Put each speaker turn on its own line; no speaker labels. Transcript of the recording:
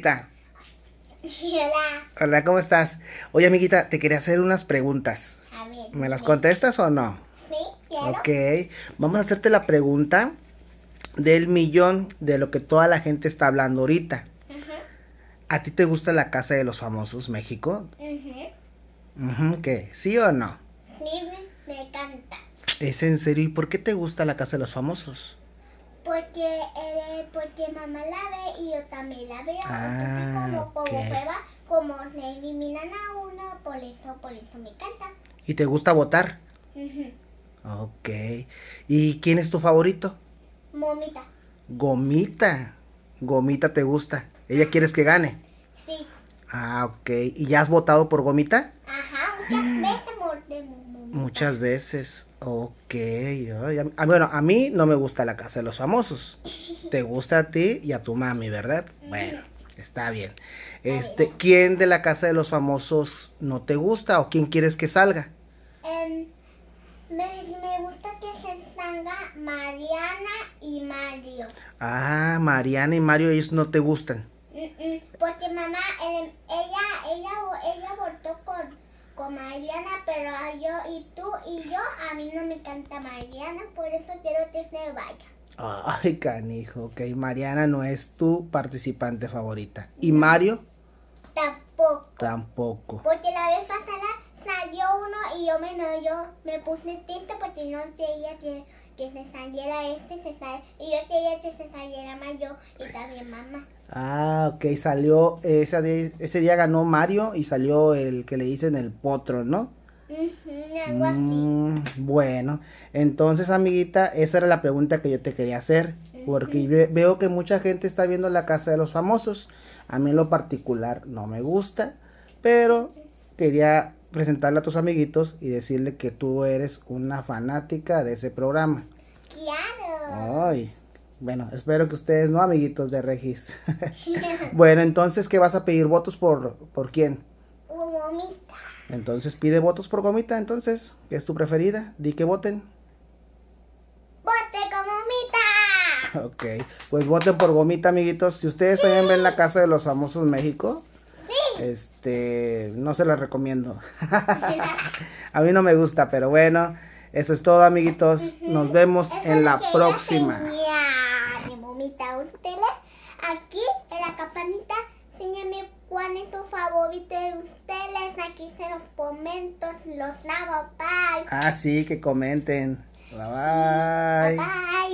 Hola. Hola, ¿cómo estás? Oye, amiguita, te quería hacer unas preguntas. ¿Me las contestas o no? Sí, claro. Ok. Vamos a hacerte la pregunta del millón de lo que toda la gente está hablando ahorita. ¿A ti te gusta la casa de los famosos México? Ajá. ¿Qué? ¿Sí o no?
Sí, me encanta.
¿Es en serio? ¿Y por qué te gusta la casa de los famosos?
Eh, porque, mamá la ve y yo también la veo. Ah, como, okay. como como se eliminan a uno, por esto, por esto me encanta.
¿Y te gusta votar? Ok. ¿Y quién es tu favorito? Momita. Gomita. Gomita te gusta. ¿Ella quieres que gane? Sí. Ah, ok. ¿Y ya has votado por Gomita?
Ajá, muchas veces,
Muchas veces. Ok. Ah, bueno, a mí no me gusta la casa de los famosos. Te gusta a ti y a tu mami, ¿verdad? Bueno, está bien. Este, ¿quién de la casa de los famosos no te gusta o quién quieres que salga?
Em, me, gusta que se salga Mariana y Mario.
Ah, Mariana y Mario, ellos no te gustan.
Mm, mm, porque mamá, em, ella, ella, ella votó por Mariana, pero yo y tú y yo, a mí no me canta Mariana, por eso quiero que se vaya.
Ay, canijo, ok. Mariana no es tu participante favorita. ¿Y Mario?
Tampoco.
Tampoco.
Porque la vez pasada salió uno y yo me me puse tinta porque no quería que, se saliera este, se y yo quería que se saliera yo y también mamá.
Ah, ok, salió, ese día, ese día ganó Mario y salió el que le dicen el potro, ¿no? algo así. Mm, bueno, entonces amiguita, esa era la pregunta que yo te quería hacer, porque veo que mucha gente está viendo la casa de los famosos, a mí en lo particular no me gusta, pero quería presentarle a tus amiguitos y decirle que tú eres una fanática de ese programa. Claro. Ay. Bueno, espero que ustedes no, amiguitos de Regis. bueno, entonces, ¿qué vas a pedir votos por, por quién?
Por Gomita.
Entonces, pide votos por Gomita, entonces, que es tu preferida. Di que voten.
¡Vote con Gomita!
Ok, pues voten por Gomita, amiguitos. Si ustedes también ven la casa de los famosos México, este, no se las recomiendo. a mí no me gusta, pero bueno, eso es todo, amiguitos. Nos vemos en la próxima.
Aquí en la campanita, enséñame cuál es tu favorito de ustedes. Aquí se los comento, los lavo. Bye. Ah,
sí, que comenten. bye,
bye.